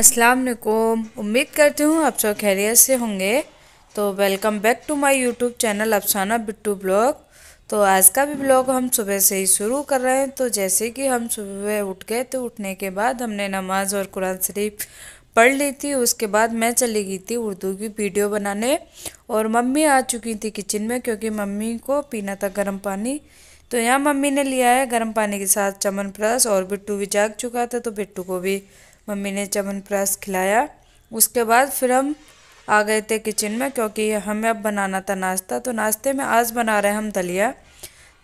असलकुम उम्मीद करती हूँ आप सब खैरियत से होंगे तो welcome back to my YouTube channel Afsana Bittu blog तो आज का भी ब्लॉग हम सुबह से ही शुरू कर रहे हैं तो जैसे कि हम सुबह उठ गए तो उठने के बाद हमने नमाज़ और कुरान शरीफ पढ़ ली थी उसके बाद मैं चली गई थी उर्दू की वीडियो बनाने और मम्मी आ चुकी थी किचन में क्योंकि मम्मी को पीना था गर्म पानी तो यहाँ मम्मी ने लिया है गर्म पानी के साथ चमन प्रस और बिट्टू भी जाग चुका था तो बिट्टू को भी मम्मी ने चवनप्राश खिलाया उसके बाद फिर हम आ गए थे किचन में क्योंकि हमें अब बनाना था नाश्ता तो नाश्ते में आज बना रहे हम दलिया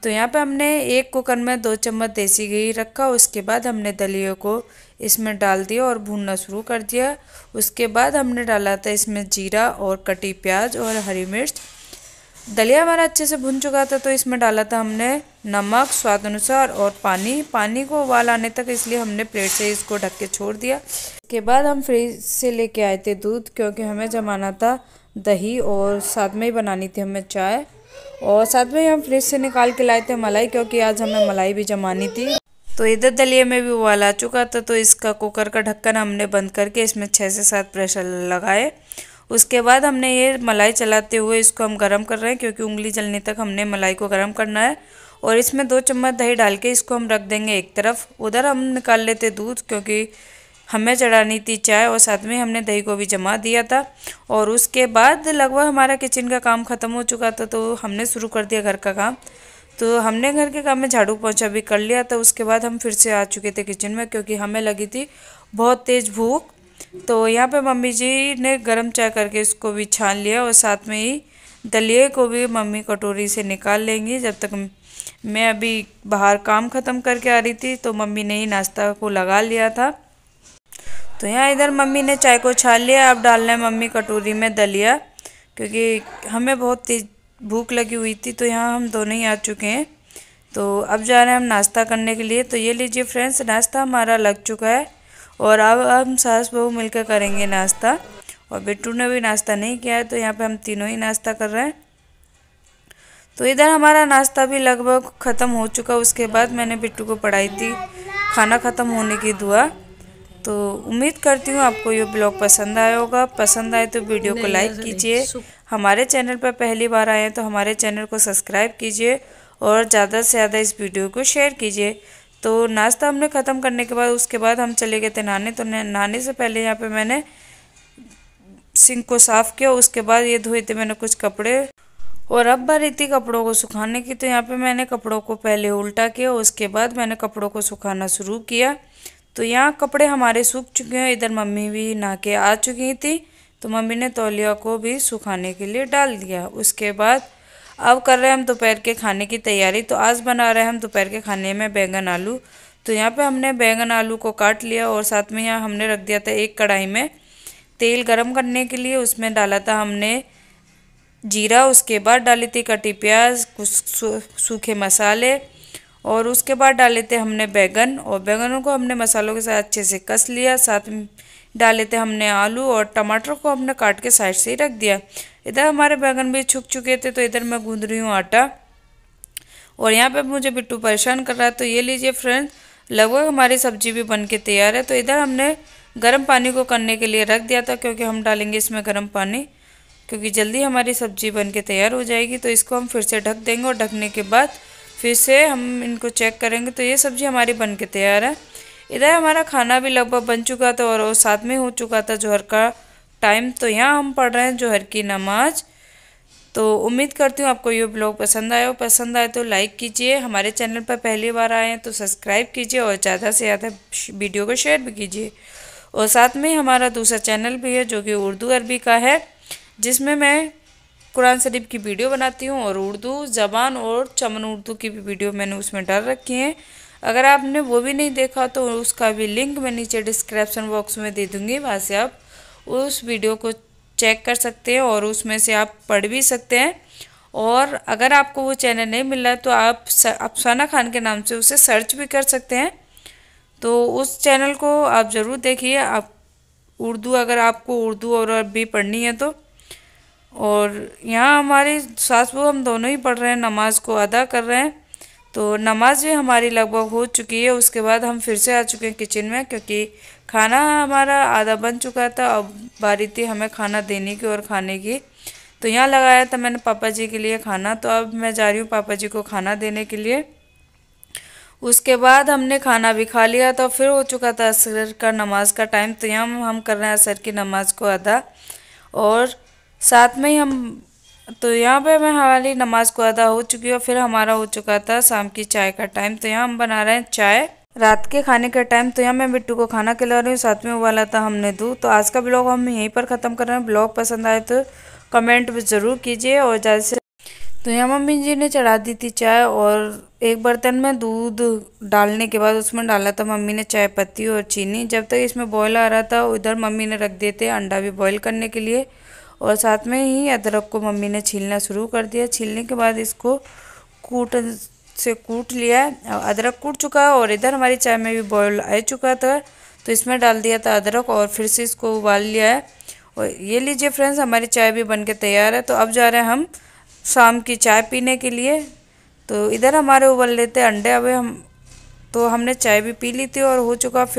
तो यहाँ पे हमने एक कुकर में दो चम्मच देसी घी रखा उसके बाद हमने दलिया को इसमें डाल दिया और भूनना शुरू कर दिया उसके बाद हमने डाला था इसमें जीरा और कटी प्याज और हरी मिर्च दलिया हमारा अच्छे से भुन चुका था तो इसमें डाला था हमने नमक स्वाद अनुसार और पानी पानी को उबाल आने तक इसलिए हमने प्लेट से इसको ढक के छोड़ दिया इसके बाद हम फ्रिज से लेके आए थे दूध क्योंकि हमें जमाना था दही और साथ में ही बनानी थी हमें चाय और साथ में ही हम फ्रिज से निकाल के लाए थे मलाई क्योंकि आज हमें मलाई भी जमानी थी तो इधर दलिया में भी उबाल आ चुका था तो इसका कुकर का ढक्कन हमने बंद करके इसमें छः से सात प्रेशर लगाए उसके बाद हमने ये मलाई चलाते हुए इसको हम गर्म कर रहे हैं क्योंकि उंगली जलने तक हमने मलाई को गर्म करना है और इसमें दो चम्मच दही डाल के इसको हम रख देंगे एक तरफ उधर हम निकाल लेते दूध क्योंकि हमें चढ़ानी थी चाय और साथ में हमने दही को भी जमा दिया था और उसके बाद लगभग हमारा किचन का काम ख़त्म हो चुका था तो हमने शुरू कर दिया घर का काम तो हमने घर के काम में झाड़ू पोछा भी कर लिया था उसके बाद हम फिर से आ चुके थे किचन में क्योंकि हमें लगी थी बहुत तेज़ भूख तो यहाँ पे मम्मी जी ने गरम चाय करके इसको भी छान लिया और साथ में ही दलिए को भी मम्मी कटोरी से निकाल लेंगी जब तक मैं अभी बाहर काम ख़त्म करके आ रही थी तो मम्मी ने ही नाश्ता को लगा लिया था तो यहाँ इधर मम्मी ने चाय को छान लिया अब डालना है मम्मी कटोरी में दलिया क्योंकि हमें बहुत तेज भूख लगी हुई थी तो यहाँ हम दोनों ही आ चुके हैं तो अब जा रहे हैं हम नाश्ता करने के लिए तो ये लीजिए फ्रेंड्स नाश्ता हमारा लग चुका है और अब हम सास बहू मिलकर करेंगे नाश्ता और बिट्टू ने भी नाश्ता नहीं किया है तो यहाँ पे हम तीनों ही नाश्ता कर रहे हैं तो इधर हमारा नाश्ता भी लगभग ख़त्म हो चुका उसके बाद मैंने बिट्टू को पढ़ाई थी खाना ख़त्म होने की दुआ तो उम्मीद करती हूँ आपको ये ब्लॉग पसंद आया होगा पसंद आए तो वीडियो को लाइक कीजिए हमारे चैनल पर पहली बार आए तो हमारे चैनल को सब्सक्राइब कीजिए और ज़्यादा से ज़्यादा इस वीडियो को शेयर कीजिए तो नाश्ता हमने ख़त्म करने के बाद उसके बाद हम चले गए थे नहाने तो नहाने से पहले यहाँ पे मैंने सिंक को साफ़ किया उसके बाद ये धोए थे मैंने कुछ कपड़े और अब बारी थी कपड़ों को सुखाने की तो यहाँ पे मैंने कपड़ों को पहले उल्टा किया उसके बाद मैंने कपड़ों को सुखाना शुरू किया तो यहाँ कपड़े हमारे सूख चुके हैं इधर मम्मी भी नहा के आ चुकी थी तो मम्मी ने तौलिया को भी सुखाने के लिए डाल दिया उसके बाद अब कर रहे हैं हम दोपहर के खाने की तैयारी तो आज बना रहे हैं हम दोपहर के खाने में बैंगन आलू तो यहाँ पे हमने बैंगन आलू को काट लिया और साथ में यहाँ हमने रख दिया था एक कढ़ाई में तेल गरम करने के लिए उसमें डाला था हमने जीरा उसके बाद डाली थी कटी प्याज कुछ सूखे मसाले और उसके बाद डाले थे हमने बैंगन और बैंगनों को हमने मसालों के साथ अच्छे से कस लिया साथ में डाले थे हमने आलू और टमाटर को हमने काट के साइड से ही रख दिया इधर हमारे बैगन भी छुक चुके थे तो इधर मैं गूंद रही हूँ आटा और यहाँ पे मुझे बिट्टू परेशान कर रहा है तो ये लीजिए फ्रेंड्स लगभग हमारी सब्जी भी बन के तैयार है तो इधर हमने गर्म पानी को करने के लिए रख दिया था क्योंकि हम डालेंगे इसमें गर्म पानी क्योंकि जल्दी हमारी सब्जी बन के तैयार हो जाएगी तो इसको हम फिर से ढक देंगे और ढकने के बाद फिर से हम इनको चेक करेंगे तो ये सब्ज़ी हमारी बन के तैयार है इधर हमारा खाना भी लगभग बन चुका था और साथ में हो चुका था जोहर का टाइम तो यहाँ हम पढ़ रहे हैं जोहर की नमाज़ तो उम्मीद करती हूँ आपको ये ब्लॉग पसंद आया हो पसंद आए तो लाइक कीजिए हमारे चैनल पर पहली बार आए हैं तो सब्सक्राइब कीजिए और ज़्यादा से ज़्यादा वीडियो को शेयर भी कीजिए और साथ में हमारा दूसरा चैनल भी है जो कि उर्दू अरबी का है जिसमें मैं कुरान शरीफ की वीडियो बनाती हूँ और उर्दू ज़बान और चमन उर्दू की भी वीडियो मैंने उसमें डाल रखी है अगर आपने वो भी नहीं देखा तो उसका भी लिंक मैं नीचे डिस्क्रिप्सन बॉक्स में दे दूँगी वहाँ से आप उस वीडियो को चेक कर सकते हैं और उसमें से आप पढ़ भी सकते हैं और अगर आपको वो चैनल नहीं मिल रहा तो आप अफसाना खान के नाम से उसे सर्च भी कर सकते हैं तो उस चैनल को आप ज़रूर देखिए आप उर्दू अगर आपको उर्दू और अरबी पढ़नी है तो और यहाँ हमारी सास बहू हम दोनों ही पढ़ रहे हैं नमाज़ को अदा कर रहे हैं तो नमाज भी हमारी लगभग हो चुकी है उसके बाद हम फिर से आ चुके हैं किचन में क्योंकि खाना हमारा आधा बन चुका था अब बारी थी हमें खाना देने की और खाने की तो यहाँ लगाया था मैंने पापा जी के लिए खाना तो अब मैं जा रही हूँ पापा जी को खाना देने के लिए उसके बाद हमने खाना भी खा लिया तो फिर हो चुका था असर का नमाज का टाइम तो यहाँ हम कर रहे हैं असर की नमाज को अदा और साथ में ही हम तो यहाँ पे मैं हमारी नमाज़ को अदा हो चुकी है और फिर हमारा हो चुका था शाम की चाय का टाइम तो यहाँ हम बना रहे हैं चाय रात के खाने का टाइम तो यहाँ मैं बिट्टू को खाना खिला रही हूँ साथ में उबाला था हमने दूध तो आज का ब्लॉग हम यहीं पर ख़त्म कर रहे हैं ब्लॉग पसंद आए तो कमेंट ज़रूर कीजिए और जैसे तो यहाँ मम्मी जी ने चढ़ा दी थी चाय और एक बर्तन में दूध डालने के बाद उसमें डाला था मम्मी ने चाय पत्ती और चीनी जब तक इसमें बॉयल आ रहा था उधर मम्मी ने रख दिए थे अंडा भी बॉयल करने के लिए और साथ में ही अदरक को मम्मी ने छीलना शुरू कर दिया छीलने के बाद इसको कूट से कूट लिया अदरक कूट चुका और इधर हमारी चाय में भी बॉयल आ चुका था तो इसमें डाल दिया था अदरक और फिर से इसको उबाल लिया है और ये लीजिए फ्रेंड्स हमारी चाय भी बन के तैयार है तो अब जा रहे हैं हम शाम की चाय पीने के लिए तो इधर हमारे उबल लेते अंडे अब हम तो हमने चाय भी पी ली थी और हो चुका फिर